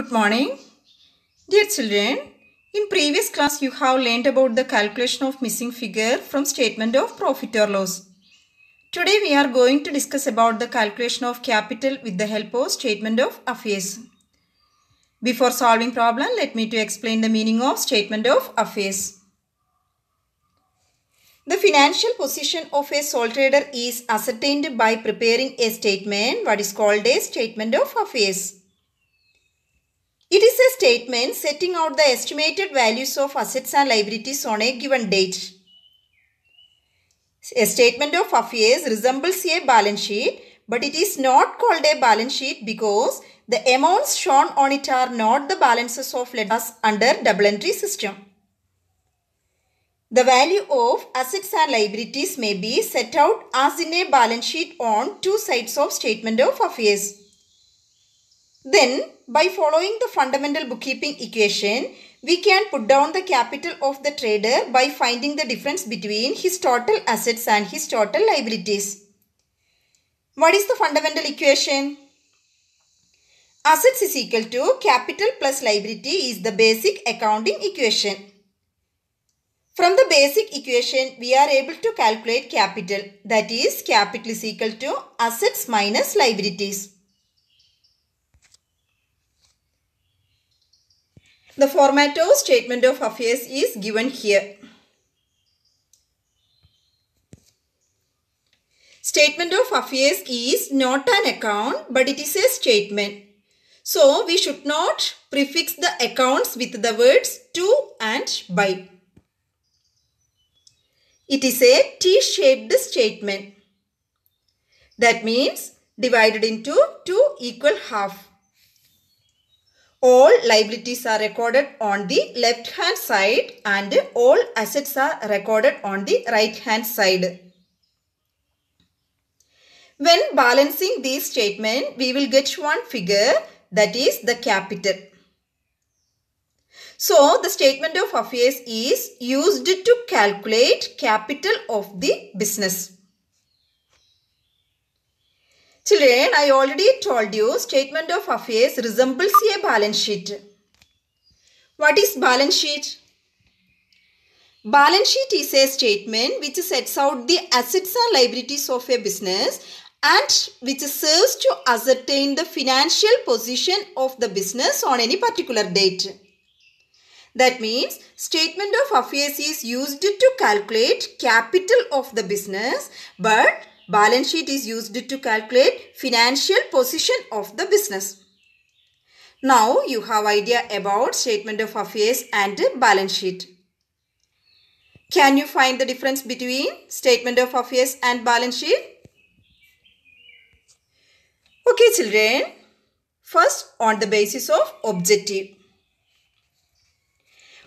Good morning. Dear children, in previous class you have learned about the calculation of missing figure from statement of profit or loss. Today we are going to discuss about the calculation of capital with the help of statement of affairs. Before solving problem, let me to explain the meaning of statement of affairs. The financial position of a sole trader is ascertained by preparing a statement what is called a statement of affairs. It is a statement setting out the estimated values of assets and liabilities on a given date. A statement of affairs resembles a balance sheet, but it is not called a balance sheet because the amounts shown on it are not the balances of letters under double entry system. The value of assets and liabilities may be set out as in a balance sheet on two sides of statement of affairs. Then by following the fundamental bookkeeping equation, we can put down the capital of the trader by finding the difference between his total assets and his total liabilities. What is the fundamental equation? Assets is equal to capital plus liability is the basic accounting equation. From the basic equation, we are able to calculate capital. That is, capital is equal to assets minus liabilities. The format of statement of affairs is given here. Statement of affairs is not an account but it is a statement. So we should not prefix the accounts with the words to and by. It is a T-shaped statement. That means divided into two equal half all liabilities are recorded on the left hand side and all assets are recorded on the right hand side. When balancing these statement, we will get one figure that is the capital. So, the statement of affairs is used to calculate capital of the business. Children, I already told you statement of affairs resembles a balance sheet. What is balance sheet? Balance sheet is a statement which sets out the assets and liabilities of a business and which serves to ascertain the financial position of the business on any particular date. That means statement of affairs is used to calculate capital of the business but Balance sheet is used to calculate financial position of the business. Now you have idea about statement of affairs and balance sheet. Can you find the difference between statement of affairs and balance sheet? Okay children, first on the basis of objective.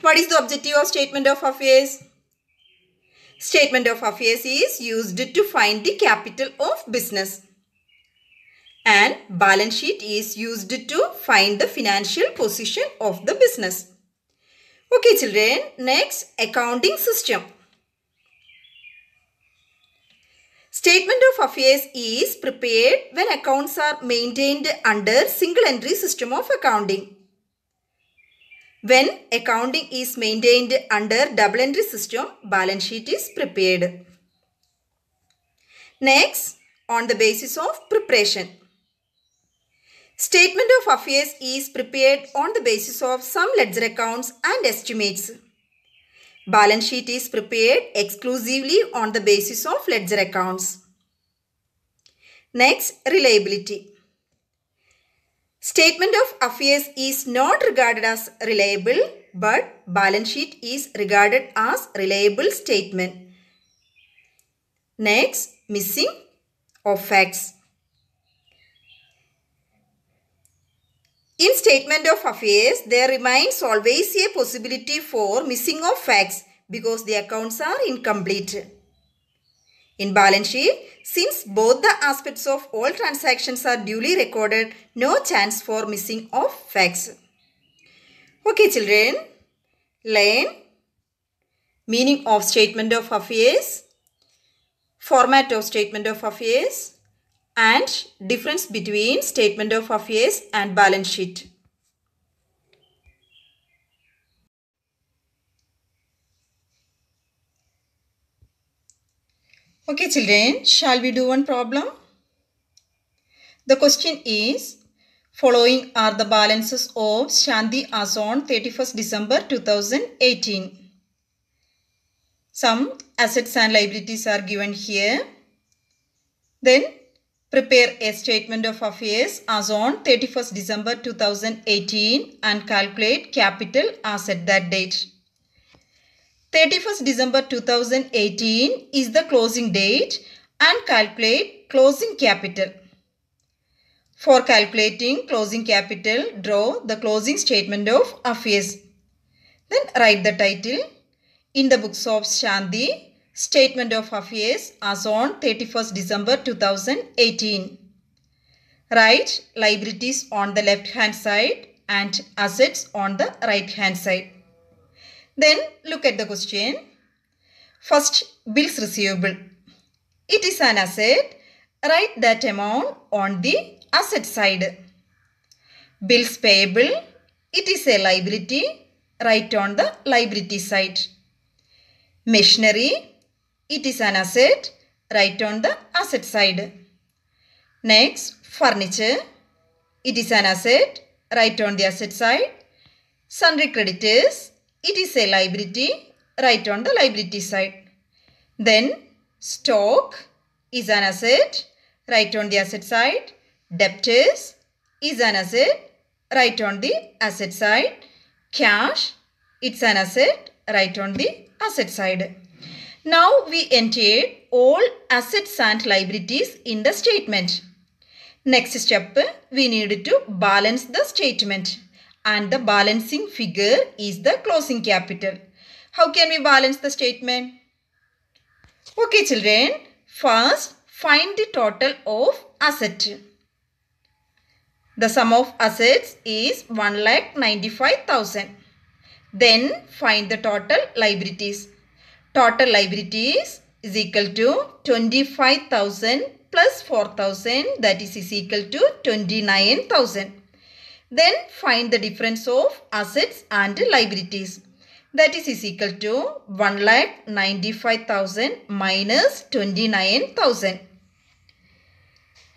What is the objective of statement of affairs? Statement of affairs is used to find the capital of business. And balance sheet is used to find the financial position of the business. Okay children, next accounting system. Statement of affairs is prepared when accounts are maintained under single entry system of accounting. When accounting is maintained under double entry system, balance sheet is prepared. Next, on the basis of preparation. Statement of affairs is prepared on the basis of some ledger accounts and estimates. Balance sheet is prepared exclusively on the basis of ledger accounts. Next, reliability. Statement of affairs is not regarded as reliable but balance sheet is regarded as reliable statement. Next, missing of facts. In statement of affairs, there remains always a possibility for missing of facts because the accounts are incomplete. In balance sheet, since both the aspects of all transactions are duly recorded, no chance for missing of facts. Okay children, line, meaning of statement of affairs, format of statement of affairs and difference between statement of affairs and balance sheet. Okay children, shall we do one problem? The question is, following are the balances of Shanti as on 31st December 2018. Some assets and liabilities are given here. Then prepare a statement of affairs as on 31st December 2018 and calculate capital asset that date. 31st December 2018 is the closing date and calculate closing capital. For calculating closing capital, draw the closing statement of affairs. Then write the title. In the books of Shanti, Statement of Affairs as on 31st December 2018. Write liabilities on the left hand side and assets on the right hand side. Then look at the question. First, bills receivable. It is an asset. Write that amount on the asset side. Bills payable. It is a liability. Write on the liability side. Machinery. It is an asset. Write on the asset side. Next, furniture. It is an asset. Write on the asset side. Sundry creditors it is a liability. right on the liability side. Then stock is an asset. right on the asset side. Debtors is an asset. right on the asset side. Cash, it's an asset. right on the asset side. Now we entered all assets and liabilities in the statement. Next step, we need to balance the statement and the balancing figure is the closing capital. How can we balance the statement? Okay children, first find the total of asset. The sum of assets is one lakh ninety-five thousand. Then find the total liabilities. Total liabilities is equal to 25,000 plus 4,000 that is, is equal to 29,000. Then find the difference of assets and liabilities. That is, is equal to 1,95,000 minus 29,000.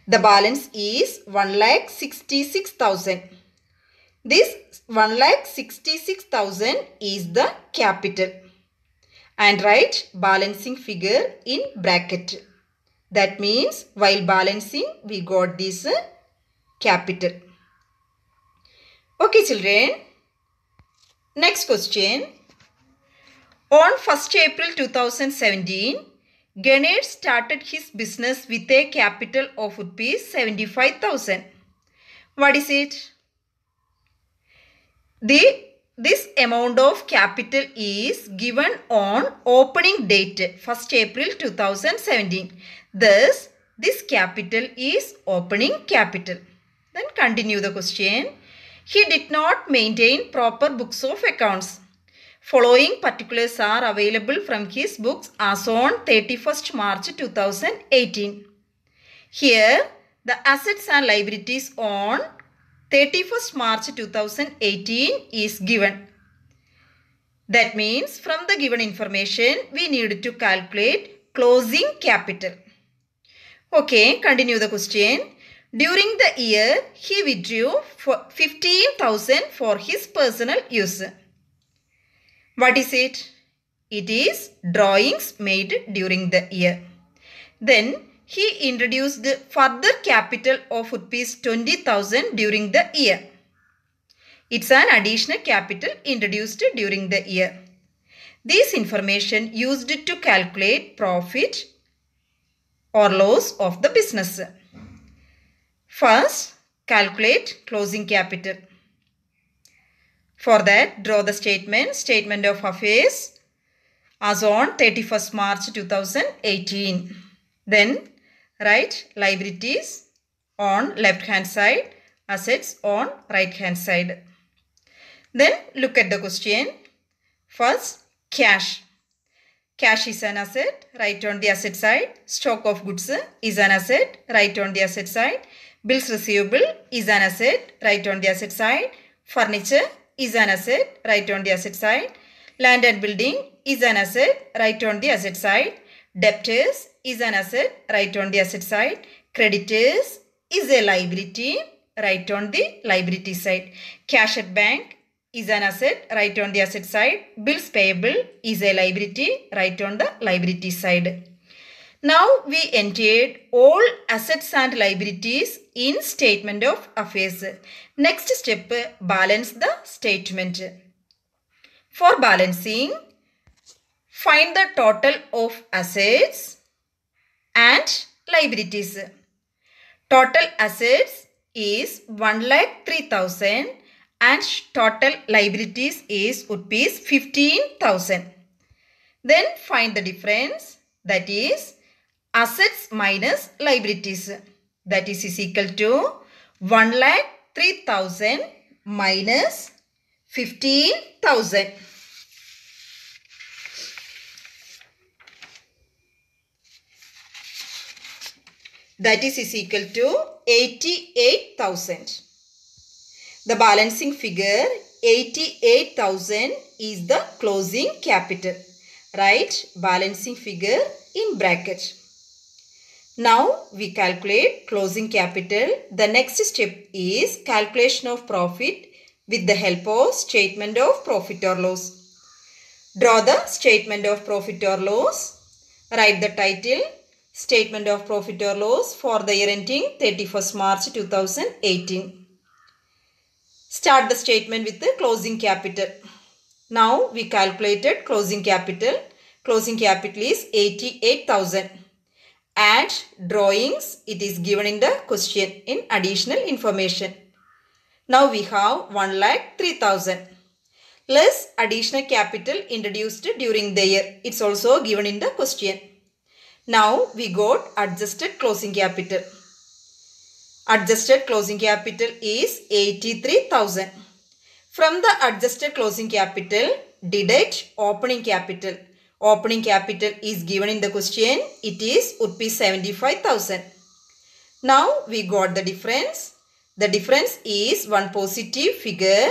The balance is 1,66,000. This 1,66,000 is the capital. And write balancing figure in bracket. That means while balancing we got this capital. Okay children. Next question. On 1st April 2017, Ganesh started his business with a capital of rupees 75,000. What is it? The this amount of capital is given on opening date 1st April 2017. Thus, this capital is opening capital. Then continue the question. He did not maintain proper books of accounts. Following particulars are available from his books as on 31st March 2018. Here, the assets and liabilities on 31st March 2018 is given. That means from the given information, we need to calculate closing capital. Okay, continue the question. During the year, he withdrew 15,000 for his personal use. What is it? It is drawings made during the year. Then he introduced further capital of rupees 20,000 during the year. It's an additional capital introduced during the year. This information used to calculate profit or loss of the business. First, calculate closing capital. For that, draw the statement, statement of affairs as on 31st March 2018. Then, write liabilities on left hand side, assets on right hand side. Then, look at the question. First, cash. Cash is an asset, write on the asset side. Stock of goods is an asset, write on the asset side. Bills receivable is an asset, right on the asset side. Furniture is an asset, right on the asset side. Land and building is an asset, right on the asset side. Debtors is an asset, right on the asset side. Creditors is a liability, right on the liability side. Cash at bank is an asset, right on the asset side. Bills payable is a liability, right on the liability side. Now we entered all assets and liabilities in statement of affairs. Next step balance the statement. For balancing find the total of assets and liabilities. Total assets is 1 lakh 3000 and total liabilities is rupees 15000. Then find the difference that is assets minus liabilities. That is, is equal to 1 lakh 3000 minus 15,000. That is, is equal to 88,000. The balancing figure 88,000 is the closing capital. Right? Balancing figure in bracket. Now we calculate closing capital. The next step is calculation of profit with the help of statement of profit or loss. Draw the statement of profit or loss. Write the title Statement of Profit or Loss for the year ending 31st March 2018. Start the statement with the closing capital. Now we calculated closing capital. Closing capital is 88,000 and drawings. It is given in the question in additional information. Now we have one lakh three thousand less additional capital introduced during the year. It's also given in the question. Now we got adjusted closing capital. Adjusted closing capital is 83,000. From the adjusted closing capital, deduct opening capital. Opening capital is given in the question. It is rupees 75,000. Now we got the difference. The difference is one positive figure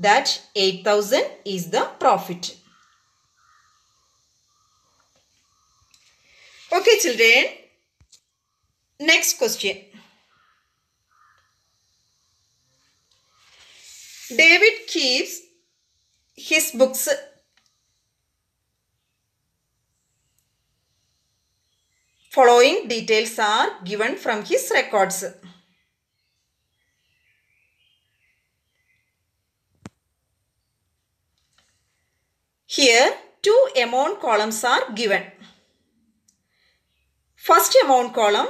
that 8000 is the profit. Okay children. Next question. David keeps his books Following details are given from his records. Here, two amount columns are given. First amount column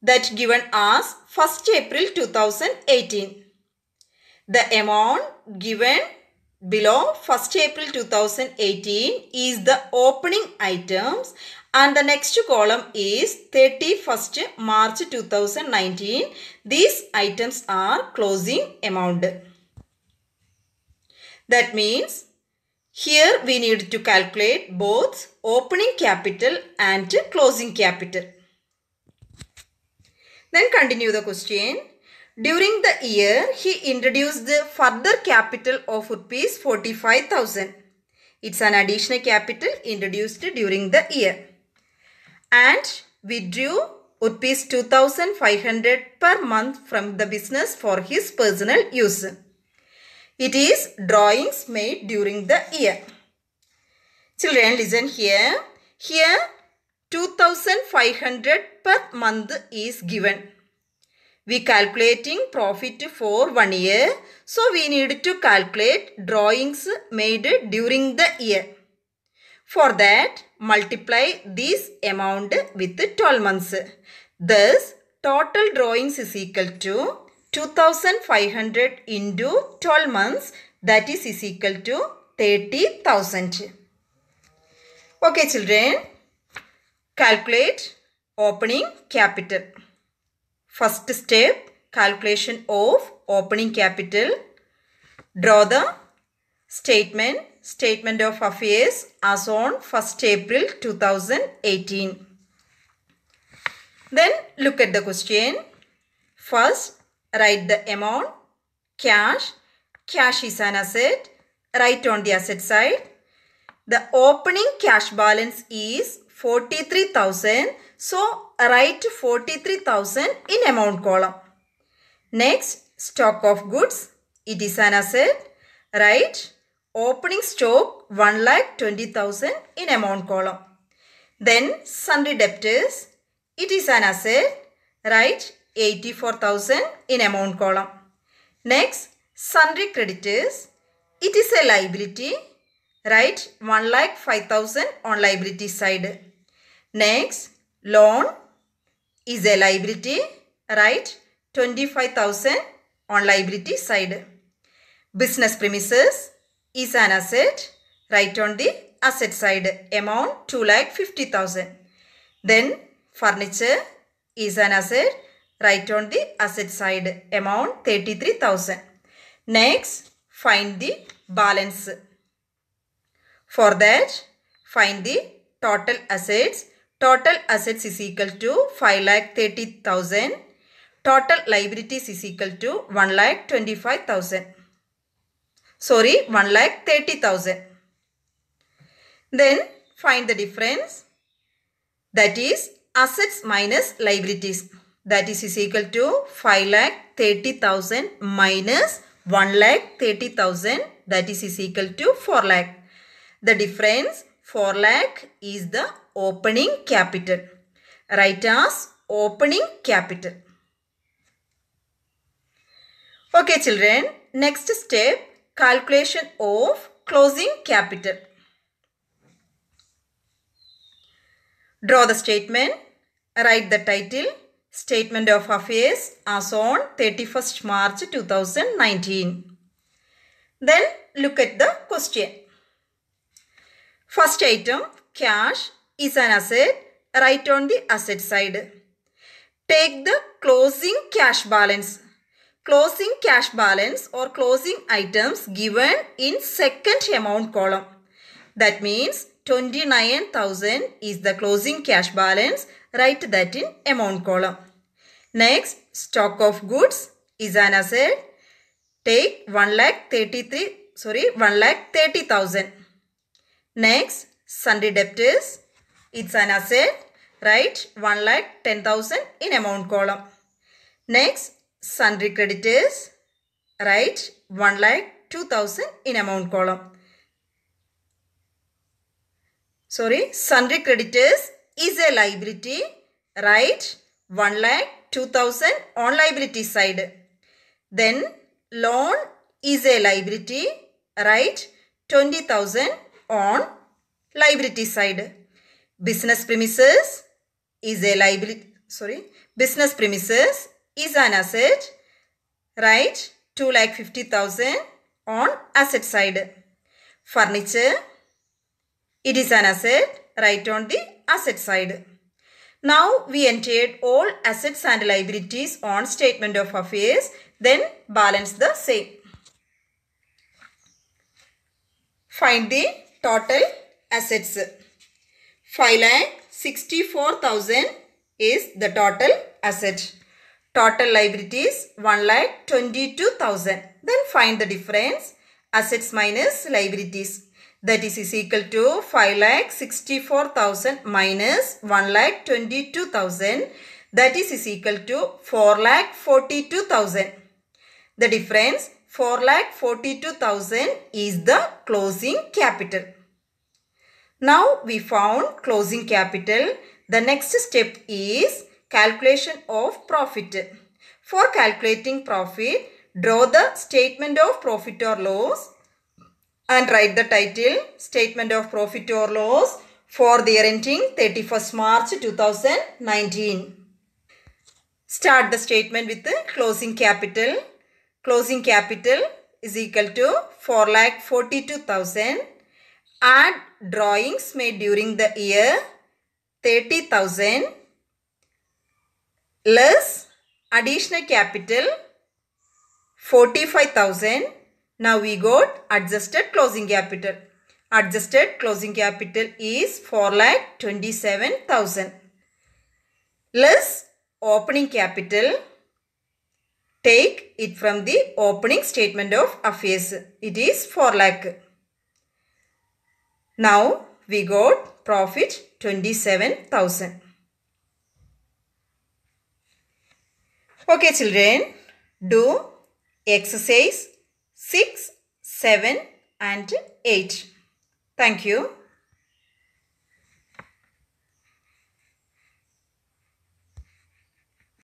that given as 1st April 2018. The amount given below 1st April 2018 is the opening items and the next column is 31st March 2019. These items are closing amount. That means here we need to calculate both opening capital and closing capital. Then continue the question. During the year, he introduced the further capital of rupees 45,000. It's an additional capital introduced during the year and withdrew rupees 2500 per month from the business for his personal use. It is drawings made during the year. Children, listen here. Here, 2500 per month is given. We calculating profit for one year. So, we need to calculate drawings made during the year. For that, multiply this amount with 12 months. Thus, total drawings is equal to 2500 into 12 months that is, is equal to 30,000. Okay children, calculate opening capital. First step, calculation of opening capital. Draw the Statement Statement of Affairs as on 1st April 2018. Then look at the question. First, write the amount. Cash. Cash is an asset. Write on the asset side. The opening cash balance is 43,000. So, write 43,000 in amount column. Next, stock of goods. It is an asset. Write Opening stock 1 lakh 20,000 in amount column. Then sundry debtors, it is an asset, right? 84,000 in amount column. Next, sundry creditors, it is a liability, right? 1 lakh 5,000 on liability side. Next, loan is a liability, right? 25,000 on liability side. Business premises, is an asset. Write on the asset side amount 2 lakh 50,000. Then furniture is an asset. Write on the asset side amount 33,000. Next find the balance. For that find the total assets. Total assets is equal to 5 lakh 30,000. Total liabilities is equal to 1 lakh 25,000 sorry 1 lakh 30,000. Then find the difference that is assets minus liabilities that is is equal to 5 lakh 30,000 minus 1 lakh 30,000 that is is equal to 4 lakh. The difference 4 lakh is the opening capital. Write as opening capital. Okay children, next step calculation of closing capital. Draw the statement, write the title, Statement of Affairs as on 31st March 2019. Then look at the question. First item, cash is an asset, write on the asset side. Take the closing cash balance closing cash balance or closing items given in second amount column. That means 29,000 is the closing cash balance. Write that in amount column. Next, stock of goods is an asset. Take 1 lakh 33, sorry, 1 lakh 30,000. Next, Sunday debtors. It's an asset. Write 1 lakh 10,000 in amount column. Next, sundry creditors. Write 1 lakh 2000 in amount column. Sorry, sundry creditors is a liability. Write 1 lakh 2000 on liability side. Then loan is a liability. Write 20,000 on liability side. Business premises is a liability. Sorry, business premises is an asset, right? 2 lakh 50,000 on asset side. Furniture, it is an asset, right on the asset side. Now we entered all assets and liabilities on statement of affairs, then balance the same. Find the total assets. 5 lakh 64,000 is the total asset. Total liabilities 1 lakh 22,000. Then find the difference. Assets minus liabilities. That is, is equal to 5 lakh 64,000 minus 1 lakh 22,000. That is, is equal to 4 lakh 42,000. The difference 4 lakh 42,000 is the closing capital. Now we found closing capital. The next step is Calculation of profit. For calculating profit, draw the statement of profit or loss and write the title Statement of Profit or Loss for the year ending 31st March 2019. Start the statement with the closing capital. Closing capital is equal to four lakh forty-two thousand. Add drawings made during the year 30,000 less additional capital 45,000. Now we got adjusted closing capital. Adjusted closing capital is 4 lakh 27,000 less opening capital. Take it from the opening statement of affairs. It is 4 lakh. Now we got profit 27,000. Okay children, do exercise 6, 7 and 8. Thank you.